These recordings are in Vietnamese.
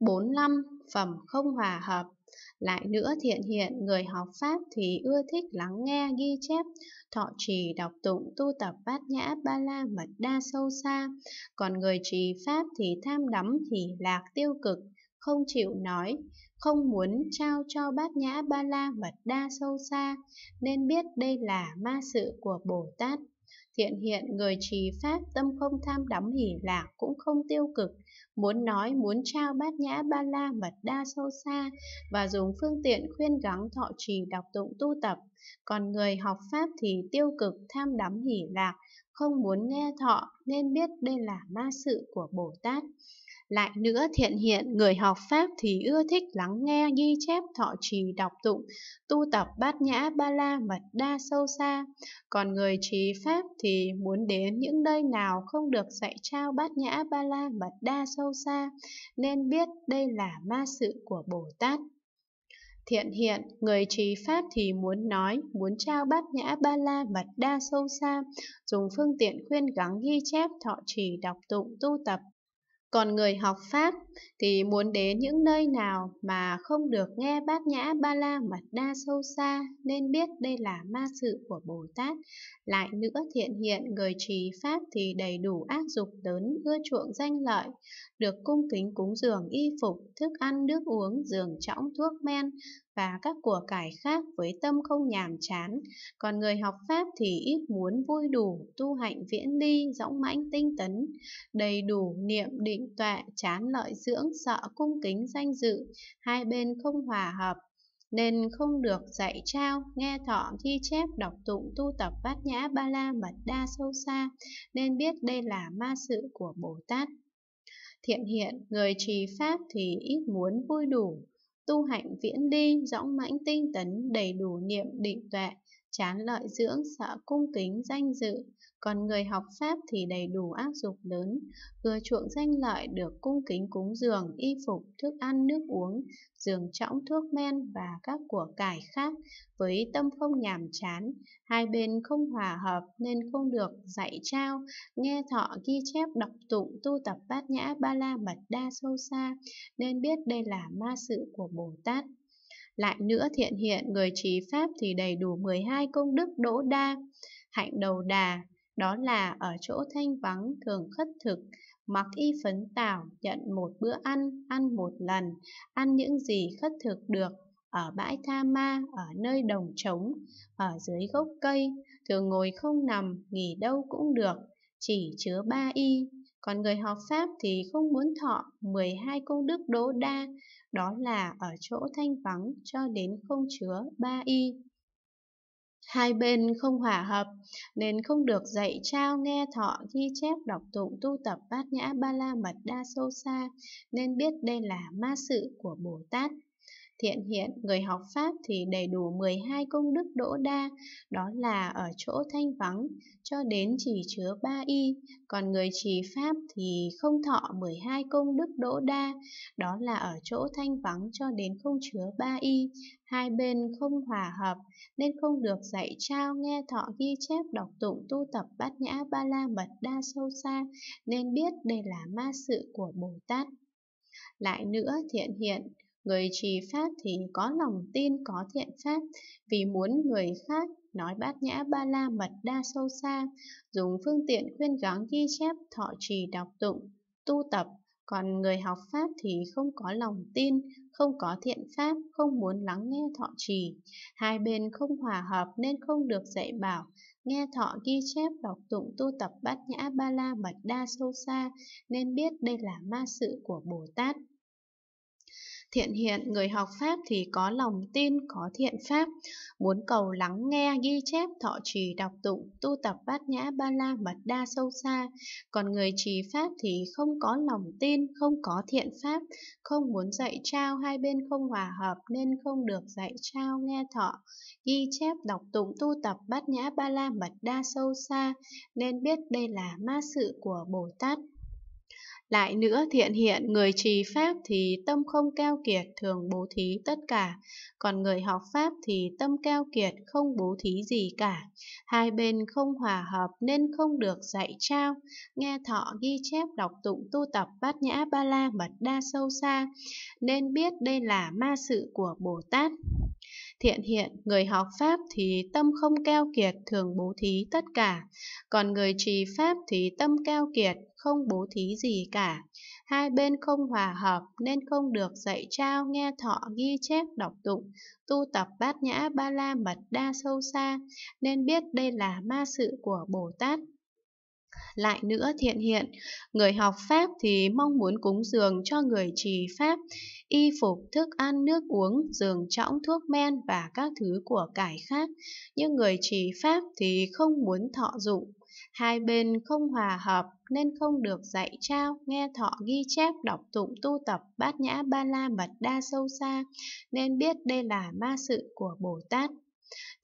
bốn năm phẩm không hòa hợp lại nữa thiện hiện người học pháp thì ưa thích lắng nghe ghi chép thọ trì đọc tụng tu tập bát nhã ba la mật đa sâu xa còn người trì pháp thì tham đắm thì lạc tiêu cực không chịu nói không muốn trao cho bát nhã ba la mật đa sâu xa nên biết đây là ma sự của bồ tát Thiện hiện người trì pháp tâm không tham đắm hỷ lạc cũng không tiêu cực, muốn nói muốn trao bát nhã ba la mật đa sâu xa và dùng phương tiện khuyên gắng thọ trì đọc tụng tu tập. Còn người học pháp thì tiêu cực tham đắm hỷ lạc, không muốn nghe thọ nên biết đây là ma sự của Bồ Tát. Lại nữa thiện hiện, người học Pháp thì ưa thích lắng nghe, ghi chép, thọ trì, đọc tụng, tu tập bát nhã, ba la, mật đa, sâu xa. Còn người trí Pháp thì muốn đến những nơi nào không được dạy trao bát nhã, ba la, mật đa, sâu xa, nên biết đây là ma sự của Bồ Tát thiện hiện, người trí pháp thì muốn nói, muốn trao bát nhã ba la mật đa sâu xa, dùng phương tiện khuyên gắng ghi chép, thọ trì, đọc tụng, tu tập còn người học Pháp thì muốn đến những nơi nào mà không được nghe bát nhã ba la mật đa sâu xa nên biết đây là ma sự của Bồ Tát. Lại nữa thiện hiện người trì Pháp thì đầy đủ ác dục lớn ưa chuộng danh lợi, được cung kính cúng dường y phục, thức ăn, nước uống, giường trõng, thuốc men, và các của cải khác với tâm không nhàm chán, còn người học Pháp thì ít muốn vui đủ, tu hạnh viễn ly, dõng mãnh tinh tấn, đầy đủ niệm định tọa, chán lợi dưỡng, sợ cung kính danh dự, hai bên không hòa hợp, nên không được dạy trao, nghe thọ thi chép, đọc tụng, tu tập vát nhã ba la mật đa sâu xa, nên biết đây là ma sự của Bồ Tát. Thiện hiện, người trì Pháp thì ít muốn vui đủ, tu hạnh viễn ly, dõng mãnh tinh tấn, đầy đủ niệm định tuệ, chán lợi dưỡng sợ cung kính danh dự, còn người học Pháp thì đầy đủ ác dục lớn, ưa chuộng danh lợi được cung kính cúng dường, y phục, thức ăn, nước uống, giường trõng, thuốc men và các của cải khác, với tâm không nhàm chán, hai bên không hòa hợp nên không được dạy trao, nghe thọ ghi chép đọc tụng tu tập bát nhã ba la mật đa sâu xa, nên biết đây là ma sự của Bồ Tát. Lại nữa thiện hiện người trí Pháp thì đầy đủ 12 công đức đỗ đa, hạnh đầu đà, đó là ở chỗ thanh vắng thường khất thực, mặc y phấn tảo, nhận một bữa ăn, ăn một lần, ăn những gì khất thực được, ở bãi tha ma, ở nơi đồng trống, ở dưới gốc cây, thường ngồi không nằm, nghỉ đâu cũng được, chỉ chứa ba y, còn người học Pháp thì không muốn thọ 12 công đức đố đa, đó là ở chỗ thanh vắng cho đến không chứa ba y. Hai bên không hòa hợp nên không được dạy trao nghe thọ ghi chép đọc tụng tu tập bát nhã ba la mật đa sâu xa nên biết đây là ma sự của Bồ Tát Thiện hiện người học Pháp thì đầy đủ 12 công đức đỗ đa, đó là ở chỗ thanh vắng, cho đến chỉ chứa ba y, còn người trì Pháp thì không thọ 12 công đức đỗ đa, đó là ở chỗ thanh vắng cho đến không chứa ba y, hai bên không hòa hợp nên không được dạy trao nghe thọ ghi chép đọc tụng tu tập bát nhã ba la mật đa sâu xa nên biết đây là ma sự của Bồ Tát. Lại nữa thiện hiện, Người trì pháp thì có lòng tin có thiện pháp, vì muốn người khác nói bát nhã ba la mật đa sâu xa, dùng phương tiện khuyên gắng ghi chép, thọ trì đọc tụng, tu tập. Còn người học Pháp thì không có lòng tin, không có thiện Pháp, không muốn lắng nghe thọ trì. Hai bên không hòa hợp nên không được dạy bảo, nghe thọ ghi chép đọc tụng tu tập bát nhã ba la mật đa sâu xa, nên biết đây là ma sự của Bồ Tát. Thiện hiện người học Pháp thì có lòng tin, có thiện Pháp, muốn cầu lắng nghe, ghi chép, thọ trì, đọc tụng, tu tập bát nhã ba la mật đa sâu xa. Còn người trì Pháp thì không có lòng tin, không có thiện Pháp, không muốn dạy trao, hai bên không hòa hợp nên không được dạy trao, nghe thọ, ghi chép, đọc tụng, tu tập bát nhã ba la mật đa sâu xa, nên biết đây là ma sự của Bồ Tát. Lại nữa thiện hiện người trì pháp thì tâm không keo kiệt thường bố thí tất cả, còn người học pháp thì tâm keo kiệt không bố thí gì cả. Hai bên không hòa hợp nên không được dạy trao, nghe thọ ghi chép đọc tụng tu tập bát nhã ba la mật đa sâu xa, nên biết đây là ma sự của Bồ Tát. Thiện hiện, người học Pháp thì tâm không keo kiệt, thường bố thí tất cả. Còn người trì Pháp thì tâm keo kiệt, không bố thí gì cả. Hai bên không hòa hợp nên không được dạy trao, nghe thọ, ghi chép, đọc tụng, tu tập bát nhã ba la mật đa sâu xa, nên biết đây là ma sự của Bồ Tát lại nữa thiện hiện, người học Pháp thì mong muốn cúng dường cho người trì Pháp, y phục, thức ăn, nước uống, giường trõng, thuốc men và các thứ của cải khác. Nhưng người trì Pháp thì không muốn thọ dụng, hai bên không hòa hợp nên không được dạy trao, nghe thọ ghi chép, đọc tụng tu tập bát nhã ba la mật đa sâu xa, nên biết đây là ma sự của Bồ Tát.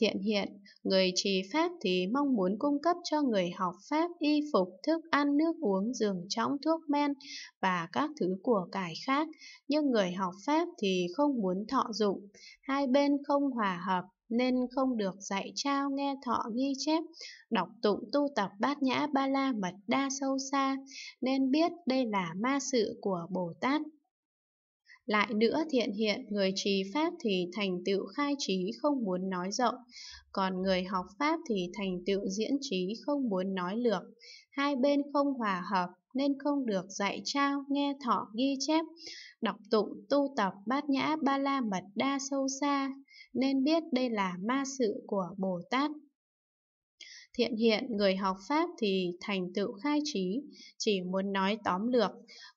Thiện hiện, người trì Pháp thì mong muốn cung cấp cho người học Pháp y phục, thức ăn, nước uống, giường trống thuốc men và các thứ của cải khác, nhưng người học Pháp thì không muốn thọ dụng, hai bên không hòa hợp nên không được dạy trao nghe thọ ghi chép, đọc tụng tu tập bát nhã ba la mật đa sâu xa, nên biết đây là ma sự của Bồ Tát lại nữa thiện hiện người trì Pháp thì thành tựu khai trí không muốn nói rộng, còn người học Pháp thì thành tựu diễn trí không muốn nói lược. Hai bên không hòa hợp nên không được dạy trao, nghe thọ ghi chép, đọc tụng, tu tập bát nhã ba la mật đa sâu xa, nên biết đây là ma sự của Bồ Tát thiện hiện người học pháp thì thành tựu khai trí chỉ muốn nói tóm lược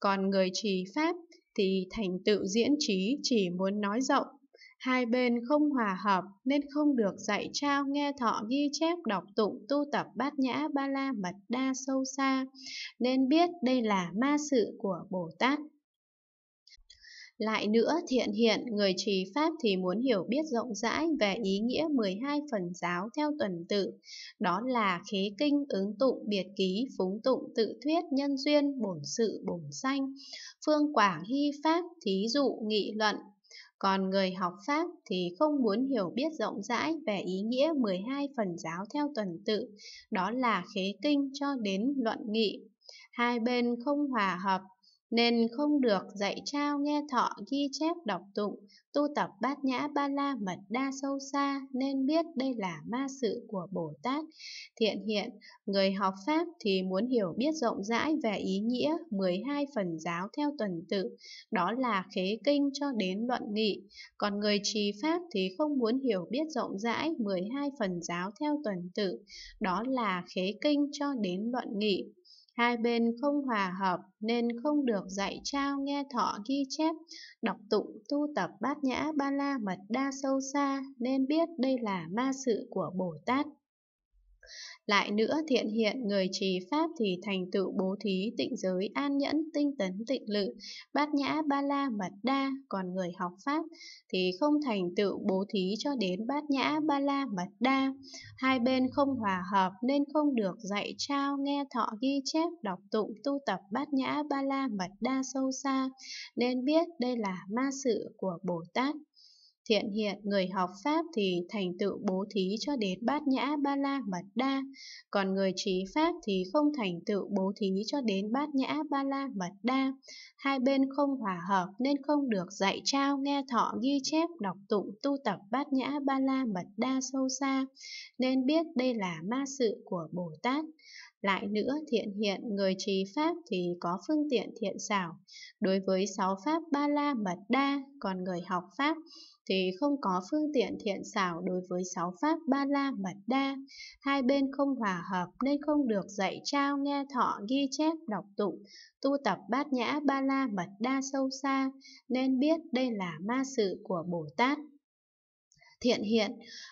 còn người trì pháp thì thành tựu diễn trí chỉ muốn nói rộng. Hai bên không hòa hợp nên không được dạy trao nghe thọ ghi chép đọc tụng tu tập bát nhã ba la mật đa sâu xa, nên biết đây là ma sự của Bồ Tát lại nữa, thiện hiện, người trì Pháp thì muốn hiểu biết rộng rãi về ý nghĩa 12 phần giáo theo tuần tự, đó là khế kinh, ứng tụng, biệt ký, phúng tụng, tự thuyết, nhân duyên, bổn sự, bổn sanh, phương quảng hy Pháp, thí dụ, nghị luận, còn người học Pháp thì không muốn hiểu biết rộng rãi về ý nghĩa 12 phần giáo theo tuần tự, đó là khế kinh cho đến luận nghị. Hai bên không hòa hợp nên không được dạy trao nghe thọ ghi chép đọc tụng, tu tập bát nhã ba la mật đa sâu xa nên biết đây là ma sự của Bồ Tát. Thiện hiện, người học Pháp thì muốn hiểu biết rộng rãi về ý nghĩa 12 phần giáo theo tuần tự, đó là khế kinh cho đến luận nghị. Còn người trì Pháp thì không muốn hiểu biết rộng rãi 12 phần giáo theo tuần tự, đó là khế kinh cho đến luận nghị hai bên không hòa hợp nên không được dạy trao nghe thọ ghi chép, đọc tụng tu tập bát nhã ba la mật đa sâu xa nên biết đây là ma sự của Bồ Tát. Lại nữa thiện hiện người trì pháp thì thành tựu bố thí tịnh giới an nhẫn tinh tấn tịnh lự, bát nhã ba la mật đa, còn người học pháp thì không thành tựu bố thí cho đến bát nhã ba la mật đa. Hai bên không hòa hợp nên không được dạy trao nghe thọ ghi chép đọc tụng tu tập bát nhã ba la mật đa sâu xa, nên biết đây là ma sự của Bồ Tát. Thiện hiện người học Pháp thì thành tựu bố thí cho đến bát nhã ba la mật đa, còn người trí Pháp thì không thành tựu bố thí cho đến bát nhã ba la mật đa. Hai bên không hòa hợp nên không được dạy trao nghe thọ ghi chép đọc tụng tu tập bát nhã ba la mật đa sâu xa, nên biết đây là ma sự của Bồ Tát. Lại nữa thiện hiện người trì pháp thì có phương tiện thiện xảo. Đối với sáu pháp ba la mật đa, còn người học pháp thì không có phương tiện thiện xảo đối với sáu pháp ba la mật đa. Hai bên không hòa hợp nên không được dạy trao nghe thọ ghi chép đọc tụng, tu tập bát nhã ba la mật đa sâu xa, nên biết đây là ma sự của Bồ Tát thiện hiện.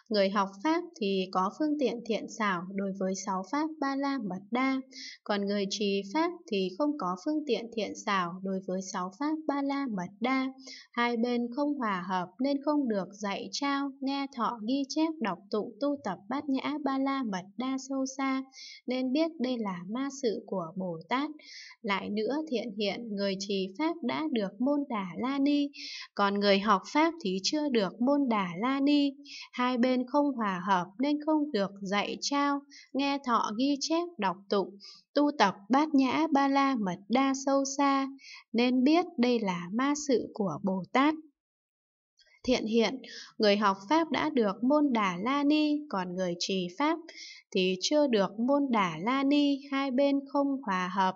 Người học Pháp thì có phương tiện thiện xảo đối với sáu Pháp ba la mật đa, còn người trì Pháp thì không có phương tiện thiện xảo đối với sáu Pháp ba la mật đa. Hai bên không hòa hợp nên không được dạy trao, nghe thọ ghi chép đọc tụng tu tập bát nhã ba la mật đa sâu xa, nên biết đây là ma sự của Bồ Tát. Lại nữa thiện hiện, người trì Pháp đã được môn đà la ni, còn người học Pháp thì chưa được môn đà la ni hai bên không hòa hợp nên không được dạy trao, nghe thọ ghi chép đọc tụng, tu tập bát nhã ba la mật đa sâu xa, nên biết đây là ma sự của Bồ Tát thiện hiện, người học Pháp đã được môn đà la ni, còn người trì Pháp thì chưa được môn đà la ni, hai bên không hòa hợp,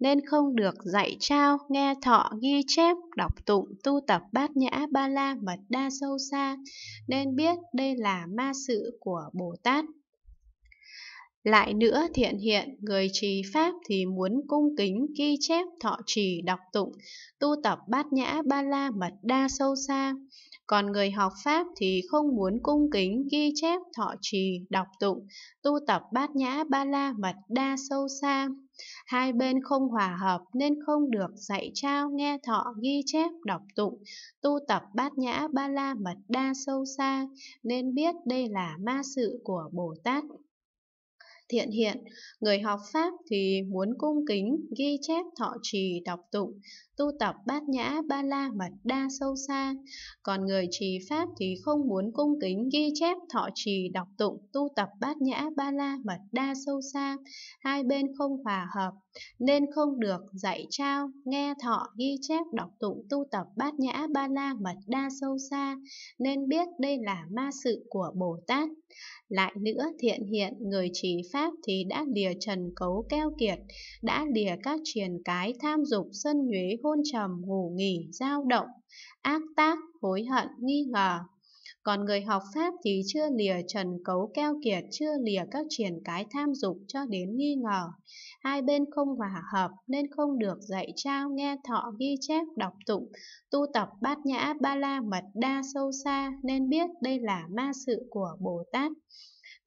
nên không được dạy trao, nghe thọ, ghi chép, đọc tụng, tu tập bát nhã ba la mật đa sâu xa, nên biết đây là ma sự của Bồ Tát. Lại nữa thiện hiện, người trì Pháp thì muốn cung kính, ghi chép, thọ trì, đọc tụng, tu tập bát nhã ba la mật đa sâu xa còn người học Pháp thì không muốn cung kính ghi chép thọ trì, đọc tụng, tu tập bát nhã ba la mật đa sâu xa. Hai bên không hòa hợp nên không được dạy trao nghe thọ ghi chép đọc tụng, tu tập bát nhã ba la mật đa sâu xa, nên biết đây là ma sự của Bồ Tát thiện hiện, người học Pháp thì muốn cung kính, ghi chép thọ trì, đọc tụng, tu tập bát nhã ba la mật đa sâu xa. Còn người trì pháp thì không muốn cung kính ghi chép thọ trì đọc tụng tu tập bát nhã ba la mật đa sâu xa, hai bên không hòa hợp, nên không được dạy trao, nghe thọ ghi chép đọc tụng tu tập bát nhã ba la mật đa sâu xa, nên biết đây là ma sự của Bồ Tát. Lại nữa thiện hiện người trì pháp thì đã lìa trần cấu keo kiệt, đã lìa các triền cái tham dục sân nhuế hôn hôn trầm ngủ nghỉ dao động ác tác hối hận nghi ngờ còn người học pháp thì chưa lìa trần cấu keo kiệt chưa lìa các triển cái tham dục cho đến nghi ngờ hai bên không hòa hợp nên không được dạy trao nghe thọ ghi chép đọc tụng tu tập bát nhã ba la mật đa sâu xa nên biết đây là ma sự của bồ tát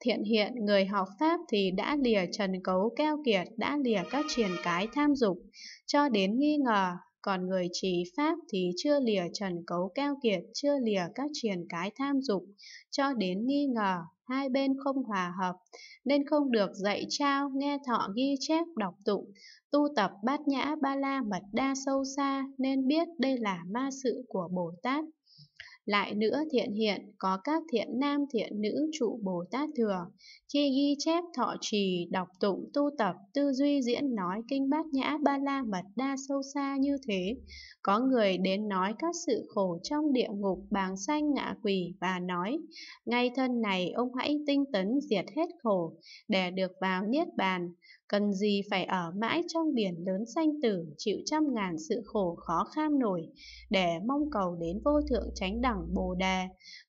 thiện hiện người học pháp thì đã lìa trần cấu keo kiệt đã lìa các triển cái tham dục cho đến nghi ngờ còn người trì pháp thì chưa lìa trần cấu keo kiệt, chưa lìa các triền cái tham dục, cho đến nghi ngờ, hai bên không hòa hợp, nên không được dạy trao, nghe thọ ghi chép, đọc tụng, tu tập bát nhã ba la mật đa sâu xa, nên biết đây là ma sự của Bồ Tát. Lại nữa thiện hiện có các thiện nam thiện nữ trụ Bồ Tát thừa, khi ghi chép thọ trì, đọc tụng, tu tập, tư duy diễn nói kinh bát nhã ba la mật đa sâu xa như thế, có người đến nói các sự khổ trong địa ngục bàng sanh ngạ quỷ và nói, ngay thân này ông hãy tinh tấn diệt hết khổ, để được vào niết bàn, Cần gì phải ở mãi trong biển lớn xanh tử chịu trăm ngàn sự khổ khó kham nổi để mong cầu đến vô thượng tránh đẳng bồ đề.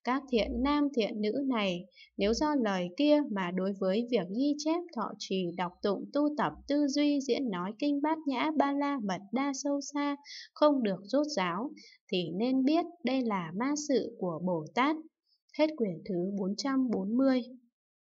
Các thiện nam thiện nữ này nếu do lời kia mà đối với việc ghi chép thọ trì đọc tụng tu tập tư duy diễn nói kinh bát nhã ba la mật đa sâu xa không được rốt giáo thì nên biết đây là ma sự của Bồ Tát. Hết quyển thứ 440